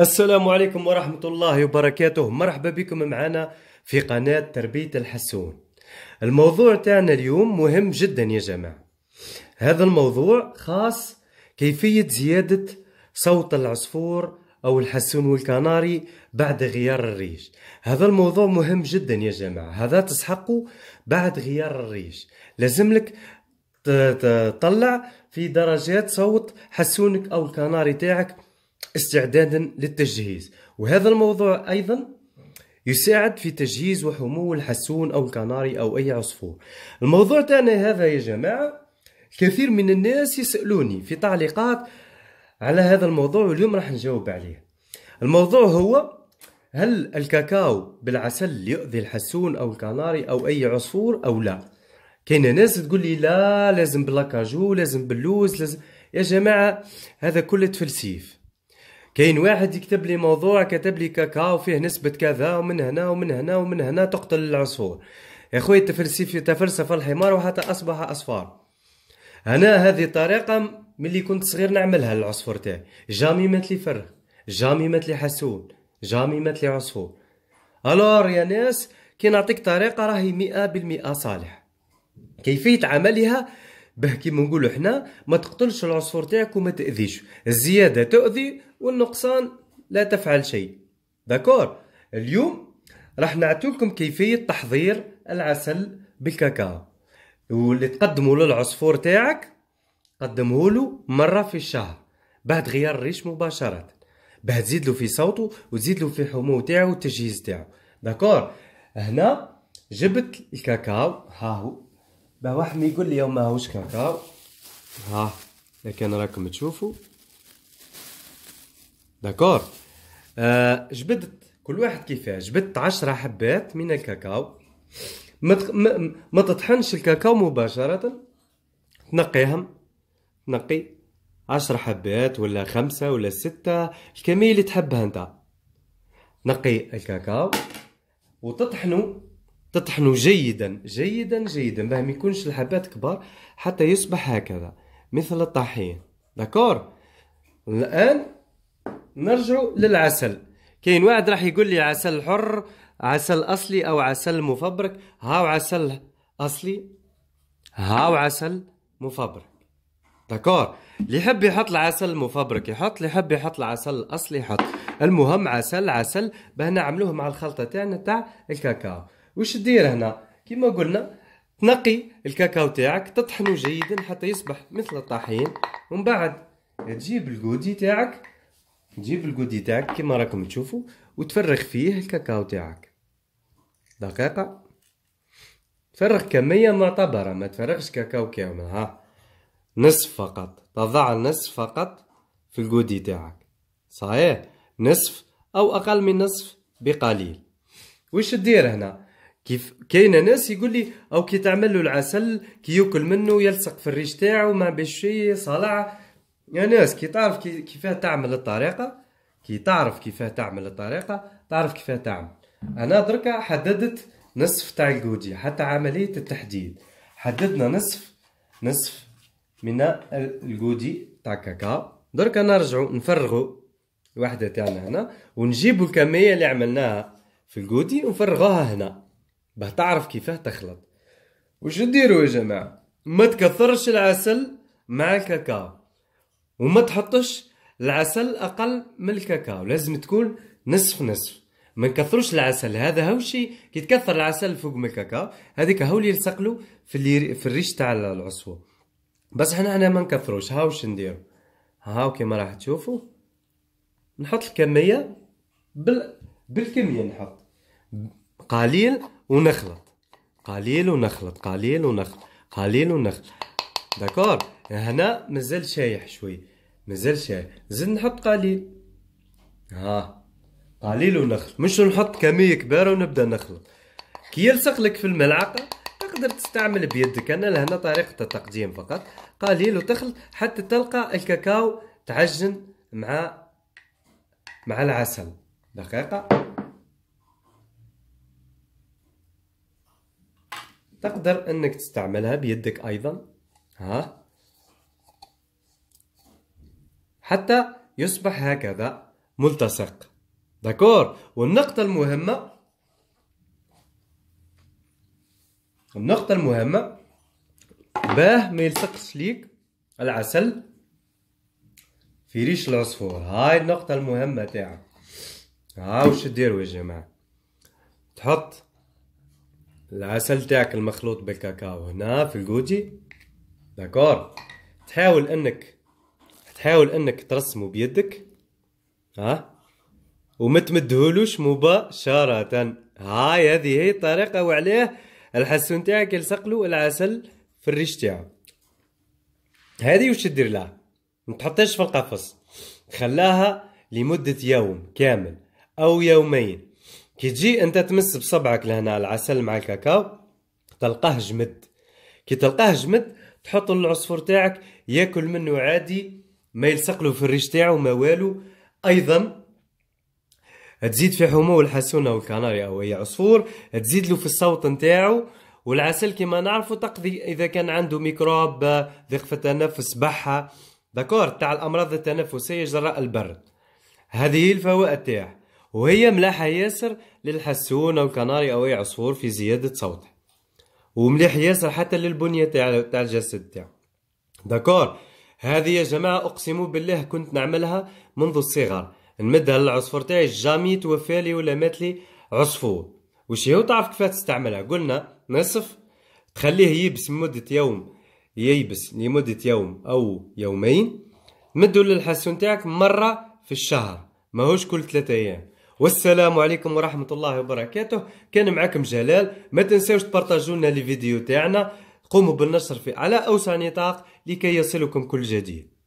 السلام عليكم ورحمة الله وبركاته مرحبا بكم معنا في قناة تربية الحسون الموضوع تاعنا اليوم مهم جدا يا جماعة هذا الموضوع خاص كيفية زيادة صوت العصفور أو الحسون والكناري بعد غيار الريش هذا الموضوع مهم جدا يا جماعة هذا تسحقه بعد غيار الريش لازملك تطلع في درجات صوت حسونك أو الكناري تاعك استعدادا للتجهيز وهذا الموضوع أيضا يساعد في تجهيز وحمول الحسون أو الكناري أو أي عصفور الموضوع تاعنا هذا يا جماعة كثير من الناس يسألوني في تعليقات على هذا الموضوع واليوم راح نجاوب عليه الموضوع هو هل الكاكاو بالعسل يؤذي الحسون او الكناري او اي عصفور او لا كاين ناس تقول لي لا لازم بلاكاجو لازم باللوز لازم يا جماعه هذا كله تفلسيف كاين واحد يكتب لي موضوع كتب لي كاكاو فيه نسبة كذا ومن هنا ومن هنا ومن هنا تقتل العصفور يا خويا تفلسف تفلسف الحمار وحتى أصبح أصفار أنا هذه طريقة ملي كنت صغير نعملها للعصفور تاعي جامي مات لي فر جامي مات لي حسون جامي مات لي عصفور الور يا ناس كي نعطيك طريقة راهي مئة بالمئة صالح كيفية عملها به كيما نقولوا حنا ما تقتلش العصفور تاعك وما تاذيش الزياده تؤذي والنقصان لا تفعل شيء داكور اليوم راح نعطيكم كيفيه تحضير العسل بالكاكاو واللي تقدمه للعصفور تاعك قدمه له مره في الشهر بعد غيار الريش مباشره باه تزيد له في صوته وتزيد له في حمو تاعو والتجهيز تاعو داكور هنا جبت الكاكاو ها هو باه واحد ما يقول لي ما هوش كاكاو ها لكن راكم تشوفوا داكور آه جبدت كل واحد كيفاه جبدت عشرة حبات من الكاكاو ما ما, ما تطحنش الكاكاو مباشرة تنقيهم تنقي عشرة حبات ولا خمسة ولا ستة الكمية اللي تحبها انت نقي الكاكاو وتطحنو تطحنوا جيدا جيدا جيدا باه ما يكونش الحبات كبار حتى يصبح هكذا مثل الطحين داكور الان نرجع للعسل كاين واحد راح يقول لي عسل حر عسل اصلي او عسل مفبرك هاو عسل اصلي هاو عسل مفبرك داكور اللي يحب يحط العسل المفبرك يحط اللي يحب يحط العسل الاصلي يحط المهم عسل عسل باه نعملوه مع الخلطه تاعنا تاع الكاكاو وش دير هنا كما قلنا تنقي الكاكاو تاعك تطحنه جيدا حتى يصبح مثل الطحين ومن بعد تجيب الجودي تاعك تجيب الجودي تاعك كما راكم تشوفوا وتفرغ فيه الكاكاو تاعك دقيقه تفرغ كميه معتبره ما تفرغش كاكاو كامل ها نصف فقط تضع النصف فقط في الجودي تاعك صحيح نصف او اقل من نصف بقليل وش تدير هنا كيف كاين ناس يقول لي او كي تعمل له العسل كي ياكل منه يلصق في الريش تاعو ما بيش صلع يا ناس كي تعرف كيف كيفاه تعمل الطريقه كي تعرف كيفاه تعمل الطريقه تعرف كيفاه تعمل انا دركا حددت نصف تاع الجوجي حتى عمليه التحديد حددنا نصف نصف من الجودي تاع كاكا دركا نرجعو نفرغو الوحده تاعنا هنا ونجيبو الكميه اللي عملناها في الجودي ونفرغوها هنا باه تعرف كيفاه تخلط وش ديروا يا جماعه ما تكثرش العسل مع الكاكاو وما تحطش العسل اقل من الكاكاو لازم تكون نصف نصف ما نكثروش العسل هذا هو الشيء كي تكثر العسل فوق من الكاكاو هذيك هو اللي يلصقلو في اللي في الريش تاع العصفور بس حنا ما نكثروش هاو واش نديرو هاو كيما راح تشوفوا نحط الكميه بال بالكميه نحط قليل ونخلط قليل ونخلط قليل ونخلط قليل ونخلط داكور هنا مازال شايح شوي مازال شايح زد نحط قليل ها قليل ونخلط مش نحط كميه كبيره ونبدا نخلط كي يلصق لك في الملعقه تقدر تستعمل بيدك انا لهنا طريقه التقديم فقط قليل وتخلط حتى تلقى الكاكاو تعجن مع مع العسل دقيقه تقدر انك تستعملها بيدك ايضا ها حتى يصبح هكذا ملتصق داكور والنقطة المهمة النقطة المهمة باه ما يلصقش ليك العسل في ريش العصفور هاي النقطة المهمة تاعك ها وش ديروا يا جماعة تحط العسل تاعك المخلوط بالكاكاو هنا في الجوجي داكور تحاول انك تحاول انك ترسمه بيدك ها وما تمدهولوش مباشرة هاي هذه هي الطريقة وعليه الحسون تاعك يلصقلو العسل في الريش تاعو هذه وش دير لها ما تحطهاش في القفص خلاها لمدة يوم كامل أو يومين كي تجي انت تمس بصبعك لهنا العسل مع الكاكاو تلقاه جمد كي تلقاه جمد تحط العصفور تاعك ياكل منه عادي ما يلصق له في الريش تاعو ما والو ايضا تزيد في حمو الحسونة او اي عصفور تزيد له في الصوت نتاعو والعسل كما نعرفه تقضي اذا كان عنده ميكروب ضيق في التنفس بحة داكور تاع الامراض التنفسية جراء البرد هذه الفوائد تاعه وهي ملاحة ياسر للحسون أو كناري أو أي عصفور في زيادة صوته ومليح ياسر حتى للبنية تاع تاع الجسد تاعو داكور هذه يا جماعة أقسم بالله كنت نعملها منذ الصغر نمدها للعصفور تاعي جامي توفالي ولا ماتلي عصفور وش هو تعرف كيف تستعملها قلنا نصف تخليه يبس لمدة يوم ييبس لمدة يوم أو يومين مدوا للحسون تاعك مرة في الشهر ماهوش كل ثلاثة أيام والسلام عليكم ورحمه الله وبركاته كان معكم جلال ما تنسوش تبارطاجوا لنا الفيديو تاعنا قوموا بالنشر في على اوسع نطاق لكي يصلكم كل جديد